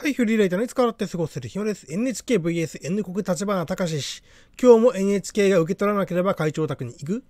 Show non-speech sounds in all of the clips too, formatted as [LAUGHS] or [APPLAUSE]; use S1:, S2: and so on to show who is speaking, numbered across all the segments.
S1: はい、フリーライターのいつからって過ごせるひ野です。NHKVSN 国立花隆氏。今日も NHK が受け取らなければ会長宅に行く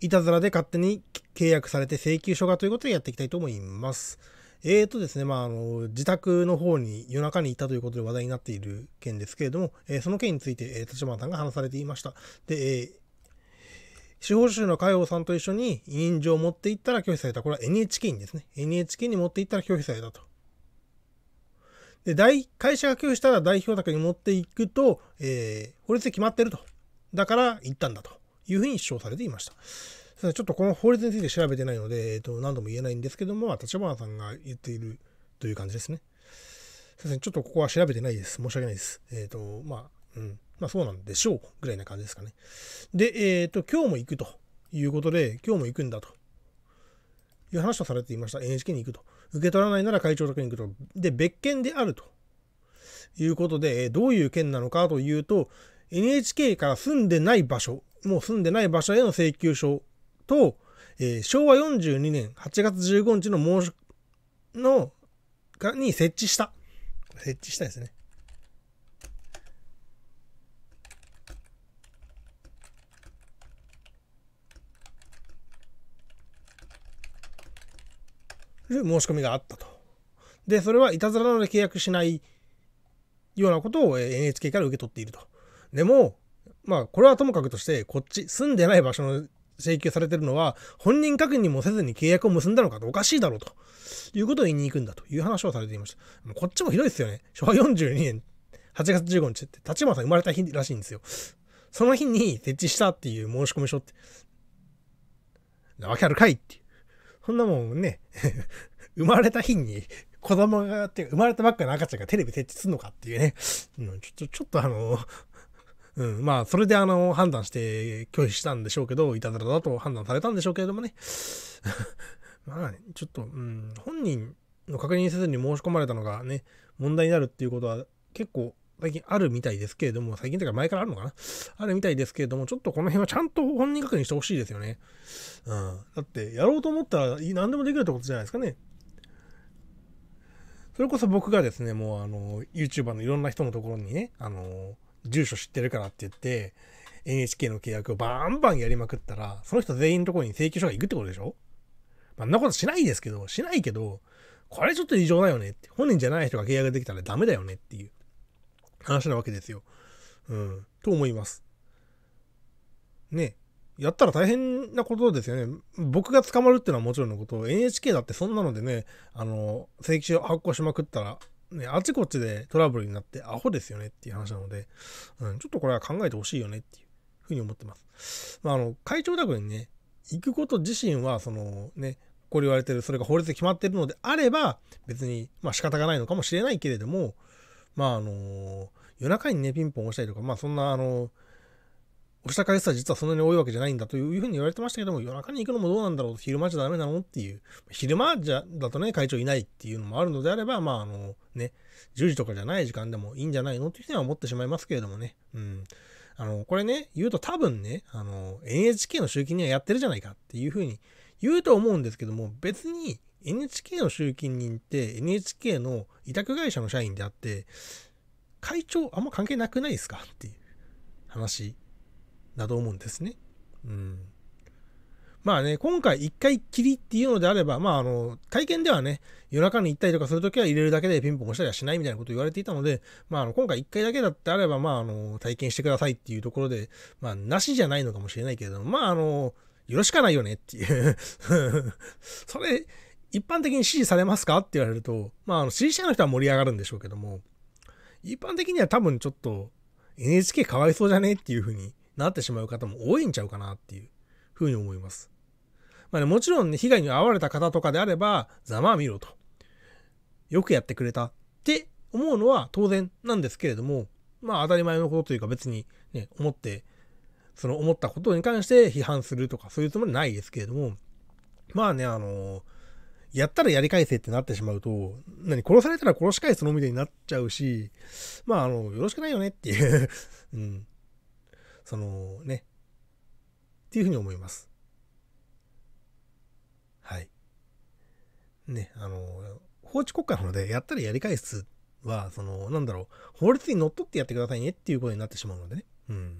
S1: いたずらで勝手に契約されて請求書がということでやっていきたいと思います。えーとですね、まあ、あの、自宅の方に夜中に行ったということで話題になっている件ですけれども、えー、その件について、えー、立花さんが話されていました。で、えー司法省の海保さんと一緒に委員状を持って行ったら拒否された。これは NHK にですね。NHK に持って行ったら拒否されたと。で大会社が寄付したら代表宅に持っていくと、えー、法律で決まってると。だから行ったんだというふうに主張されていました。ちょっとこの法律について調べてないので、えー、と何度も言えないんですけども、立花さんが言っているという感じですね。すいません、ちょっとここは調べてないです。申し訳ないです。えっ、ー、と、まあ、うん。まあそうなんでしょうぐらいな感じですかね。で、えっ、ー、と、今日も行くということで、今日も行くんだという話をされていました。NHK に行くと。受け取らないなら会長宅に行くと。で、別件であるということで、どういう件なのかというと、NHK から住んでない場所、もう住んでない場所への請求書と、えー、昭和42年8月15日の申し、の、に設置した。設置したですね。る申し込みがあったと。で、それはいたずらなので契約しないようなことを NHK から受け取っていると。でも、まあ、これはともかくとして、こっち、住んでない場所の請求されてるのは、本人確認もせずに契約を結んだのかとおかしいだろうということを言いに行くんだという話をされていました。こっちもひどいですよね。昭和42年8月15日って、立花さん生まれた日らしいんですよ。その日に設置したっていう申し込み書って、なわけあるかいっていう。そんなもんね [LAUGHS] 生まれた日に子供が、って生まれたばっかの赤ちゃんがテレビ設置すんのかっていうね、うん、ちょっと、ちょっとあの、うん、まあ、それであの、判断して拒否したんでしょうけど、いたずらだと判断されたんでしょうけれどもね。[LAUGHS] まあ、ね、ちょっと、うん、本人の確認せずに申し込まれたのがね、問題になるっていうことは、結構最近あるみたいですけれども、最近というか前からあるのかなあるみたいですけれども、ちょっとこの辺はちゃんと本人確認してほしいですよね。うん。だって、やろうと思ったら何でもできるってことじゃないですかね。それこそ僕がですね、もうあの、YouTuber のいろんな人のところにね、あの、住所知ってるからって言って、NHK の契約をバンバンやりまくったら、その人全員のところに請求書が行くってことでしょまあ、んなことしないですけど、しないけど、これちょっと異常だよねって。本人じゃない人が契約できたらダメだよねっていう。話なわけですよ。うん。と思います。ね。やったら大変なことですよね。僕が捕まるっていうのはもちろんのこと、NHK だってそんなのでね、あの、請求を発行しまくったら、ね、あちこちでトラブルになってアホですよねっていう話なので、うん、ちょっとこれは考えてほしいよねっていうふうに思ってます。まあ、あの、会長宅にね、行くこと自身は、そのね、これ言われてる、それが法律で決まってるのであれば、別に、まあ仕方がないのかもしれないけれども、まああの夜中にね、ピンポン押したりとか、まあそんな、あの、押した回数は実はそんなに多いわけじゃないんだというふうに言われてましたけども、夜中に行くのもどうなんだろう、昼間じゃダメなのっていう、昼間じゃだとね、会長いないっていうのもあるのであれば、まああのね、10時とかじゃない時間でもいいんじゃないのっていうふうには思ってしまいますけれどもね、うん。あの、これね、言うと多分ね、あの、NHK の集金にはやってるじゃないかっていうふうに言うと思うんですけども、別に、NHK の集金人って NHK の委託会社の社員であって、会長あんま関係なくないですかっていう話だと思うんですね。うん。まあね、今回一回きりっていうのであれば、まああの、会見ではね、夜中に行ったりとかするときは入れるだけでピンポン押したりはしないみたいなこと言われていたので、まああの、今回一回だけだってあれば、まああの、体験してくださいっていうところで、まあなしじゃないのかもしれないけれども、まああの、よろしかないよねっていう [LAUGHS] それ、一般的に支持されますかって言われると、まあ、の支持者の人は盛り上がるんでしょうけども、一般的には多分ちょっと NHK かわいそうじゃねっていう風になってしまう方も多いんちゃうかなっていう風に思います。まあね、もちろん、ね、被害に遭われた方とかであれば、ざまあ見ろと。よくやってくれたって思うのは当然なんですけれども、まあ当たり前のことというか別にね、思って、その思ったことに関して批判するとかそういうつもりないですけれども、まあね、あのーやったらやり返せってなってしまうと、何、殺されたら殺し返すのみたいになっちゃうし、まあ、あの、よろしくないよねっていう [LAUGHS] うん。その、ね。っていうふうに思います。はい。ね、あの、法治国家なので、やったらやり返すは、その、なんだろう、法律に則っってやってくださいねっていうことになってしまうのでね。うん。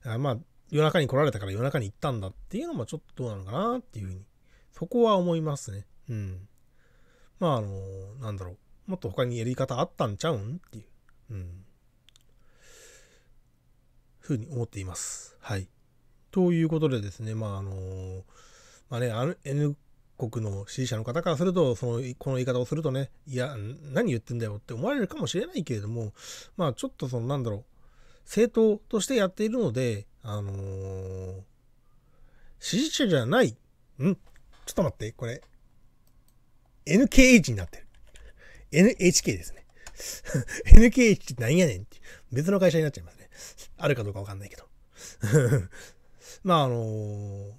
S1: だからまあ、夜中に来られたから夜中に行ったんだっていうのもちょっとどうなのかなっていうふうにそこは思いますね。うん。まあ、あのなんだろう。もっと他にやり方あったんちゃうんっていう、うん。ふうに思っています。はい。ということでですね、まあ、あのまあね、N 国の支持者の方からすると、その、この言い方をするとね、いや、何言ってんだよって思われるかもしれないけれども、まあ、ちょっとその、なんだろう。政党としてやっているので、あのー、支持者じゃない、んと待って、これ。NKH になってる。NHK ですね。NKH [LAUGHS] って何やねんって。別の会社になっちゃいますね。あるかどうかわかんないけど。[LAUGHS] まああのー、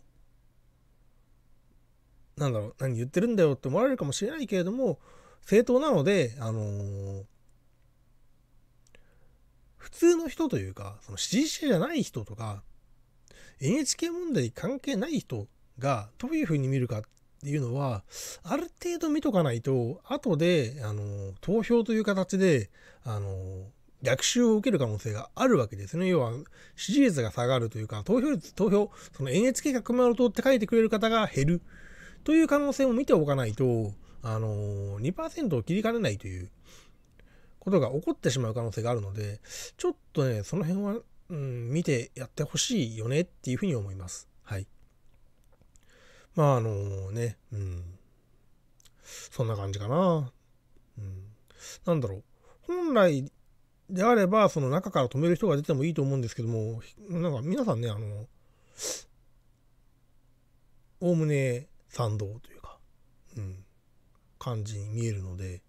S1: なんだろう、何言ってるんだよって思われるかもしれないけれども、正当なので、あのー、普通の人というか、その支持者じゃない人とか、NHK 問題関係ない人がどういうふうに見るかっていうのはある程度見とかないと後であの投票という形であの逆襲を受ける可能性があるわけですね。要は、支持率が下がるというか、投票率、投票、その NHK が熊本って書いてくれる方が減るという可能性も見ておかないと、あの2%を切りかねないということが起こってしまう可能性があるので、ちょっとね、その辺は、うん、見てやってほしいよねっていうふうに思います。まああのね、うん。そんな感じかな。うん。なんだろう。本来であれば、その中から止める人が出てもいいと思うんですけども、なんか皆さんね、あの、おおむね賛同というか、うん、感じに見えるので、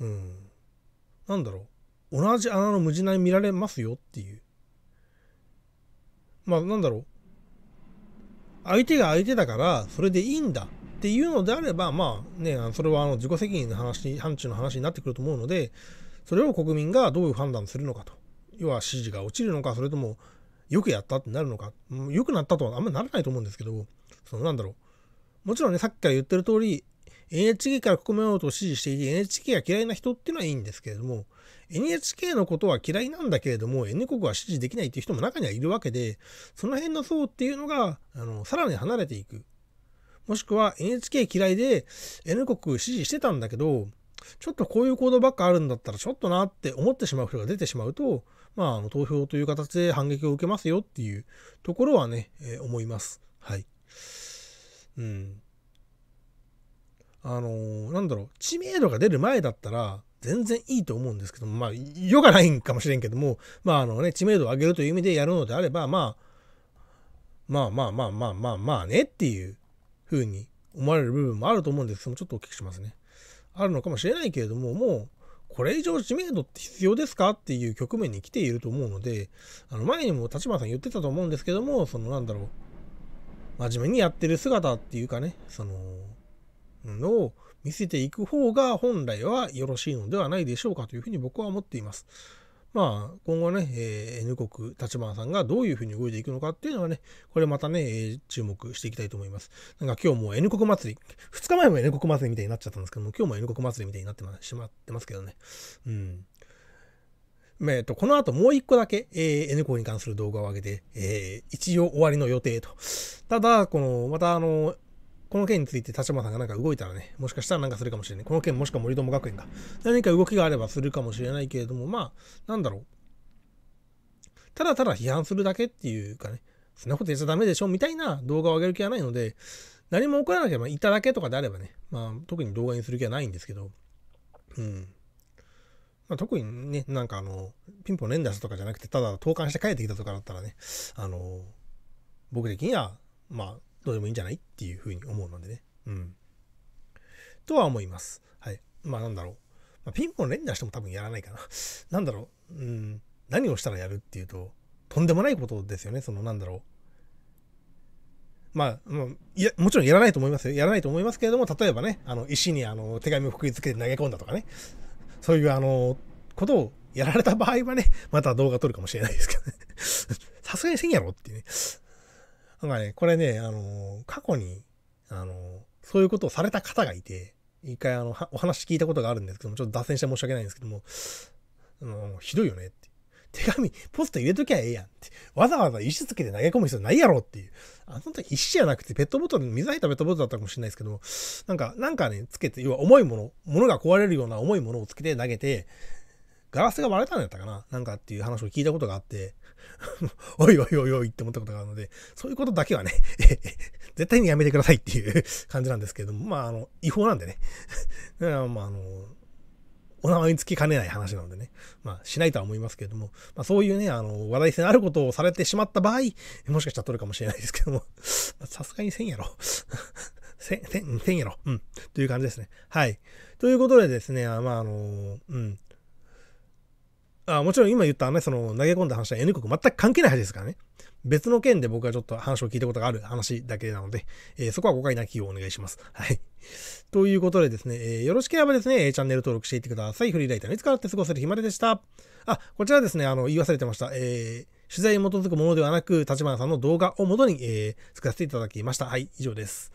S1: うん、なんだろう、同じ穴の無ない見られますよっていう。まあ、なんだろう、相手が相手だからそれでいいんだっていうのであればまあねそれはあの自己責任の話範疇の話になってくると思うのでそれを国民がどういう判断するのかと要は支持が落ちるのかそれともよくやったってなるのか良くなったとはあんまりならないと思うんですけどそのなんだろうもちろんねさっきから言ってる通り NHK から国民のこと支持していて NHK が嫌いな人っていうのはいいんですけれども NHK のことは嫌いなんだけれども N 国は支持できないっていう人も中にはいるわけでその辺の層っていうのがあのさらに離れていくもしくは NHK 嫌いで N 国支持してたんだけどちょっとこういう行動ばっかあるんだったらちょっとなって思ってしまう人が出てしまうと、まあ、あの投票という形で反撃を受けますよっていうところはね、えー、思います。はい。うん。あのー、なんだろう、知名度が出る前だったら、全然いいと思うんですけども、まあ、世がないんかもしれんけども、まあ、あのね、知名度を上げるという意味でやるのであれば、まあ、まあまあまあまあまあまあねっていうふうに思われる部分もあると思うんですけども、ちょっとお聞きしますね。あるのかもしれないけれども、もう、これ以上知名度って必要ですかっていう局面に来ていると思うので、あの前にも立花さん言ってたと思うんですけども、そのなんだろう、真面目にやってる姿っていうかね、その、を見せていく方が本来はよろしいのではないでしょうかというふうに僕は思っています。まあ、今後ね、えー、N 国、立花さんがどういうふうに動いていくのかっていうのはね、これまたね、えー、注目していきたいと思います。なんか今日も N 国祭り、2日前も N 国祭りみたいになっちゃったんですけども、今日も N 国祭りみたいになってしまってますけどね。うん。えっと、この後もう一個だけ、えー、N 校に関する動画を上げて、えー、一応終わりの予定と。ただ、この、またあの、この件について立花さんがなんか動いたらね、もしかしたらなんかするかもしれない。この件もしくは森友学園が。何か動きがあればするかもしれないけれども、まあ、なんだろう。ただただ批判するだけっていうかね、そんなことやっちゃダメでしょみたいな動画を上げる気はないので、何も起こらなければいただけとかであればね、まあ、特に動画にする気はないんですけど、うん。まあ、特にね、なんかあの、ピンポン連打したとかじゃなくて、ただ投函して帰ってきたとかだったらね、あの、僕的には、まあ、どうでもいいんじゃないっていうふうに思うのでね。うん。とは思います。はい。まあなんだろう。まあ、ピンポン連打しても多分やらないかな。[LAUGHS] なんだろう。うん。何をしたらやるっていうと、とんでもないことですよね。そのなんだろう。まあ、まあ、いや、もちろんやらないと思いますよ。やらないと思いますけれども、例えばね、あの、石にあの、手紙をくくりつけて投げ込んだとかね。そういうあの、ことをやられた場合はね、また動画撮るかもしれないですけどね。[LAUGHS] さすがにせんやろっていうね。なんかね、これね、あの、過去に、あの、そういうことをされた方がいて、一回あの、お話聞いたことがあるんですけども、ちょっと脱線して申し訳ないんですけども、あの、ひどいよねって。手紙、ポスト入れときゃええやんって。わざわざ石つけて投げ込む必要ないやろっていう。あの時石じゃなくてペットボトル、水入ったペットボトルだったかもしれないですけども、なんか、なんかね、つけて、要は重いもの、物が壊れるような重いものをつけて投げて、ガラスが割れたんやったかななんかっていう話を聞いたことがあって、[LAUGHS] おいおいおいおいって思ったことがあるので、そういうことだけはね [LAUGHS] 絶対にやめてくださいっていう感じなんですけれども、まあ、あの、違法なんでね [LAUGHS] まあ、あの、お名前につきかねない話なのでね、まあ、しないとは思いますけれども、まあ、そういうね、あの、話題性のあることをされてしまった場合、もしかしたら取るかもしれないですけども、さすがにせんやろ。せん、せん、せんやろ。うん。という感じですね。はい。ということでですね、まあ、あの、うん。あもちろん今言ったね、その投げ込んだ話は N 国全く関係ない話ですからね。別の件で僕はちょっと話を聞いたことがある話だけなので、えー、そこは誤解なきをお願いします。はい。[LAUGHS] ということでですね、えー、よろしければですね、チャンネル登録していってください。フリーライターにいつかって過ごせる日まででした。あ、こちらですね、あの、言い忘れてました。えー、取材に基づくものではなく、立花さんの動画をもとに、えー、作らせていただきました。はい、以上です。